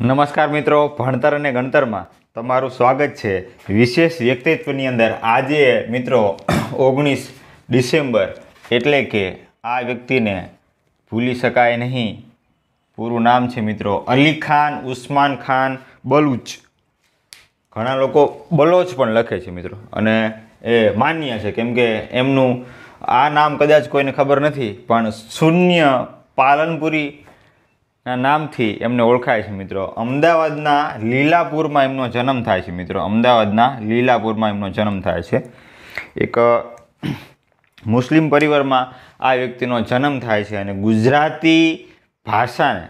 નમસ્કાર મિત્રો ભણતર અને ગણતરમાં તમારું સ્વાગત છે વિશેષ વ્યક્તિત્વની અંદર આજે મિત્રો ઓગણીસ ડિસેમ્બર એટલે કે આ વ્યક્તિને ભૂલી શકાય નહીં પૂરું નામ છે મિત્રો અલી ખાન ઉસ્માન ખાન બલુચ ઘણા લોકો બલોચ પણ લખે છે મિત્રો અને એ માન્ય છે કેમ કે એમનું આ નામ કદાચ કોઈને ખબર નથી પણ શૂન્ય પાલનપુરી ના નામથી એમને ઓળખાય છે મિત્રો અમદાવાદના લીલાપુરમાં એમનો જન્મ થાય છે મિત્રો અમદાવાદના લીલાપુરમાં એમનો જન્મ થાય છે એક મુસ્લિમ પરિવારમાં આ વ્યક્તિનો જન્મ થાય છે અને ગુજરાતી ભાષાને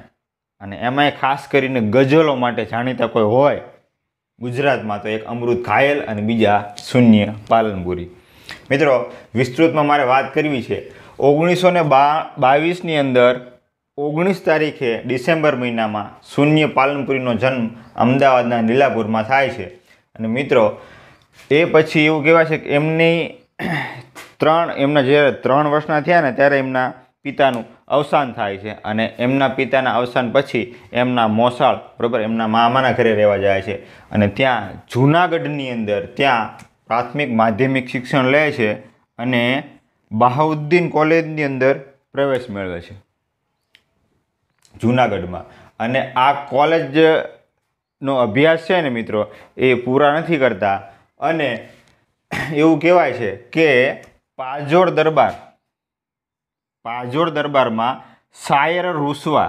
અને એમાંય ખાસ કરીને ગઝલો માટે જાણીતા કોઈ હોય ગુજરાતમાં તો એક અમૃત ઘાયલ અને બીજા શૂન્ય પાલનપુરી મિત્રો વિસ્તૃતમાં મારે વાત કરવી છે ઓગણીસો ને બાવીસની અંદર ઓગણીસ તારીખે ડિસેમ્બર મહિનામાં શૂન્ય પાલનપુરીનો જન્મ અમદાવાદના લીલાપુરમાં થાય છે અને મિત્રો એ પછી એવું કહેવાય છે કે એમની ત્રણ એમના જ્યારે ત્રણ વર્ષના થયા ને ત્યારે એમના પિતાનું અવસાન થાય છે અને એમના પિતાના અવસાન પછી એમના મોસાળ બરાબર એમના મામાના ઘરે રહેવા જાય છે અને ત્યાં જૂનાગઢની અંદર ત્યાં પ્રાથમિક માધ્યમિક શિક્ષણ લે છે અને બહાઉદ્દીન કોલેજની અંદર પ્રવેશ મેળવે છે જૂનાગઢમાં અને આ કોલેજનો અભ્યાસ છે ને મિત્રો એ પૂરા નથી કરતા અને એવું કહેવાય છે કે પાજોડ દરબાર પાજોડ દરબારમાં સાયર રૂસવા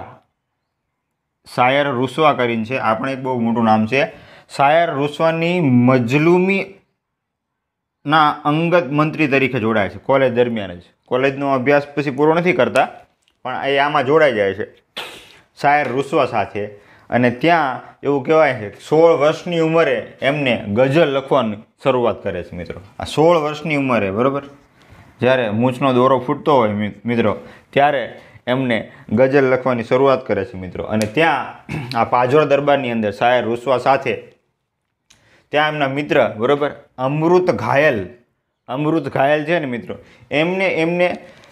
શાયર રૂસવા કરીને છે આપણે એક બહુ મોટું નામ છે સાયર રૂસવાની મજલુમીના અંગત મંત્રી તરીકે જોડાય છે કોલેજ દરમિયાન જ કોલેજનો અભ્યાસ પછી પૂરો નથી કરતા પણ એ આમાં જોડાઈ જાય છે શાયર રૂસવા સાથે અને ત્યાં એવું કહેવાય છે સોળ વર્ષની ઉંમરે એમને ગઝલ લખવાની શરૂઆત કરે છે મિત્રો આ સોળ વર્ષની ઉંમરે બરાબર જ્યારે મૂછનો દોરો ફૂટતો હોય મિત્રો ત્યારે એમને ગઝલ લખવાની શરૂઆત કરે છે મિત્રો અને ત્યાં આ પાજોર દરબારની અંદર શાયર રૂસવા સાથે ત્યાં એમના મિત્ર બરાબર અમૃત ઘાયલ અમૃત ઘાયલ છે ને મિત્રો એમને એમને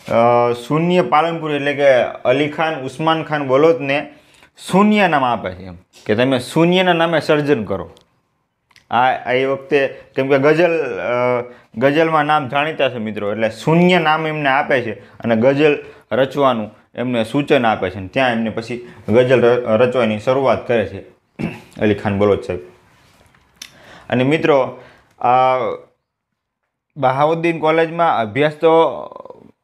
શૂન્ય પાલનપુર એટલે કે અલી ખાન ઉસ્માન ખાન બલોચને શૂન્ય નામ આપે છે એમ કે તમે શૂન્યના નામે સર્જન કરો આ એ વખતે કેમ કે ગઝલ ગઝલમાં નામ જાણીતા છે મિત્રો એટલે શૂન્ય નામ એમને આપે છે અને ગઝલ રચવાનું એમને સૂચન આપે છે ત્યાં એમને પછી ગઝલ રચવાની શરૂઆત કરે છે અલી ખાન બલોચ સાહેબ અને મિત્રો બહાઉદ્દીન કોલેજમાં અભ્યાસ તો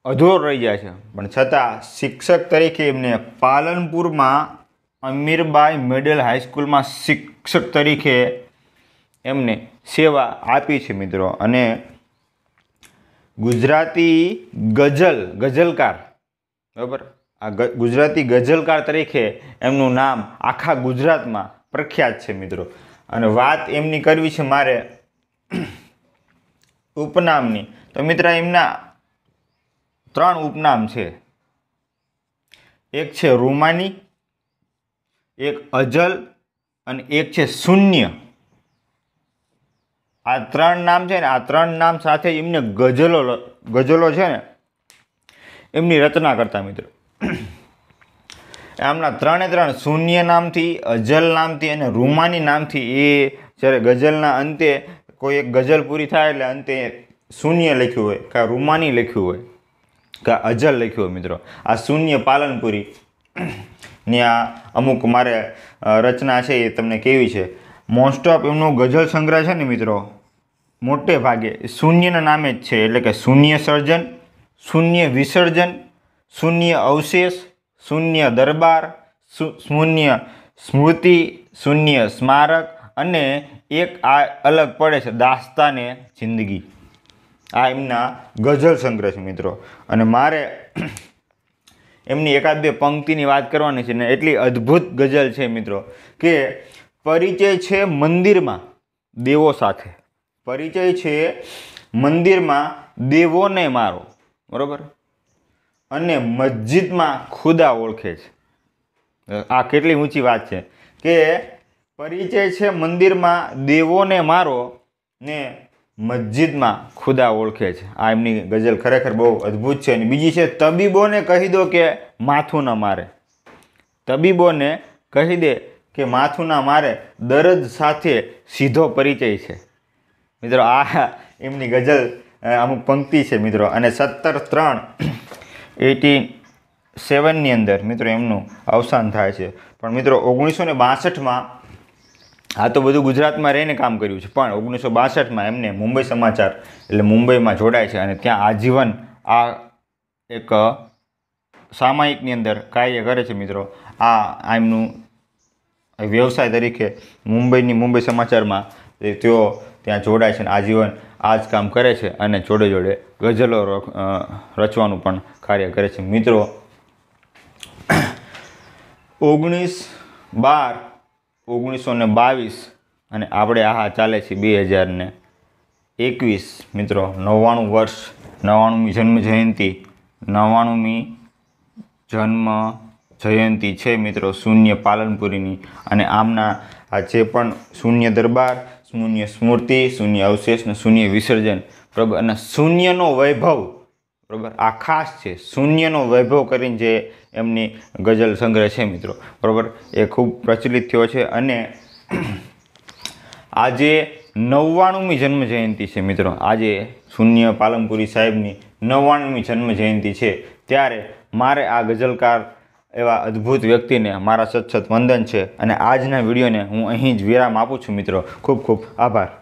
અધોર રહી જાય છે પણ છતાં શિક્ષક તરીકે એમને પાલનપુરમાં અમીરબાઈ મિડલ હાઈસ્કૂલમાં શિક્ષક તરીકે એમને સેવા આપી છે મિત્રો અને ગુજરાતી ગઝલ ગઝલકાર બરાબર આ ગુજરાતી ગઝલકાર તરીકે એમનું નામ આખા ગુજરાતમાં પ્રખ્યાત છે મિત્રો અને વાત એમની કરવી છે મારે ઉપનામની તો મિત્ર એમના ત્રણ ઉપનામ છે એક છે રૂમાની એક અજલ અને એક છે શૂન્ય આ ત્રણ નામ છે ને આ ત્રણ નામ સાથે એમને ગઝલો ગઝલો છે ને એમની રચના કરતા મિત્રો આમના ત્રણે ત્રણ શૂન્ય નામથી અજલ નામથી અને રૂમાની નામથી એ જ્યારે ગઝલના અંતે કોઈ એક ગઝલ પૂરી થાય એટલે અંતે શૂન્ય લખ્યું હોય કાં રૂમાની લખ્યું હોય કે અજલ લખ્યું મિત્રો આ શૂન્ય પાલનપુરી ને આ અમુક મારે રચના છે એ તમને કેવી છે મોસ્ટ ઓફ એમનો ગઝલ સંગ્રહ છે ને મિત્રો મોટે ભાગે શૂન્યના નામે જ છે એટલે કે શૂન્ય સર્જન શૂન્ય વિસર્જન શૂન્ય અવશેષ શૂન્ય દરબાર શૂન્ય સ્મૃતિ શૂન્ય સ્મારક અને એક આ અલગ પડે છે દાસ્તાને જિંદગી આ એમના ગઝલ સંગ્રહ છે મિત્રો અને મારે એમની એકાદ બે પંક્તિની વાત કરવાની છે ને એટલી અદ્ભુત ગઝલ છે મિત્રો કે પરિચય છે મંદિરમાં દેવો સાથે પરિચય છે મંદિરમાં દેવોને મારો બરાબર અને મસ્જિદમાં ખુદા ઓળખે છે આ કેટલી ઊંચી વાત છે કે પરિચય છે મંદિરમાં દેવોને મારો ને મસ્જિદમાં ખુદા ઓળખે છે આ એમની ગઝલ ખરેખર બહુ અદ્ભુત છે અને બીજી છે તબીબોને કહી દો કે માથું ન મારે તબીબોને કહી દે કે માથું ના મારે દરદ સાથે સીધો પરિચય છે મિત્રો આ એમની ગઝલ અમુક પંક્તિ છે મિત્રો અને સત્તર ત્રણ એટી સેવનની અંદર મિત્રો એમનું અવસાન થાય છે પણ મિત્રો ઓગણીસો ને બાસઠમાં આ તો બધું ગુજરાતમાં રહીને કામ કર્યું છે પણ ઓગણીસો બાસઠમાં એમને મુંબઈ સમાચાર એટલે મુંબઈમાં જોડાય છે અને ત્યાં આજીવન આ એક સામાયિકની અંદર કાર્ય કરે છે મિત્રો આ એમનું વ્યવસાય તરીકે મુંબઈની મુંબઈ સમાચારમાં તેઓ ત્યાં જોડાય છે અને આજીવન આ જ કામ કરે છે અને જોડે જોડે ગઝલો રચવાનું પણ કાર્ય કરે છે મિત્રો ઓગણીસ બાર ઓગણીસો ને બાવીસ અને આપણે આહા ચાલે છે બે હજારને એકવીસ મિત્રો નવ્વાણું વર્ષ નવ્વાણુંમી જન્મ જયંતિ નવ્વાણુંમી જન્મ જયંતિ છે મિત્રો શૂન્ય પાલનપુરીની અને આમના આ જે પણ શૂન્ય દરબાર શૂન્ય સ્મૃતિ શૂન્ય અવશેષ અને શૂન્ય વિસર્જન પ્રભુ અને શૂન્યનો વૈભવ બરાબર આ છે શૂન્યનો વૈભવ કરીને જે એમની ગઝલ સંગ્રહ છે મિત્રો બરાબર એ ખૂબ પ્રચલિત થયો છે અને આજે નવ્વાણુંમી જન્મ જયંતિ છે મિત્રો આજે શૂન્ય પાલનપુરી સાહેબની નવ્વાણુંમી જન્મ જયંતિ છે ત્યારે મારે આ ગઝલકાર એવા અદ્ભુત વ્યક્તિને મારા સત વંદન છે અને આજના વિડીયોને હું અહીં જ વિરામ આપું છું મિત્રો ખૂબ ખૂબ આભાર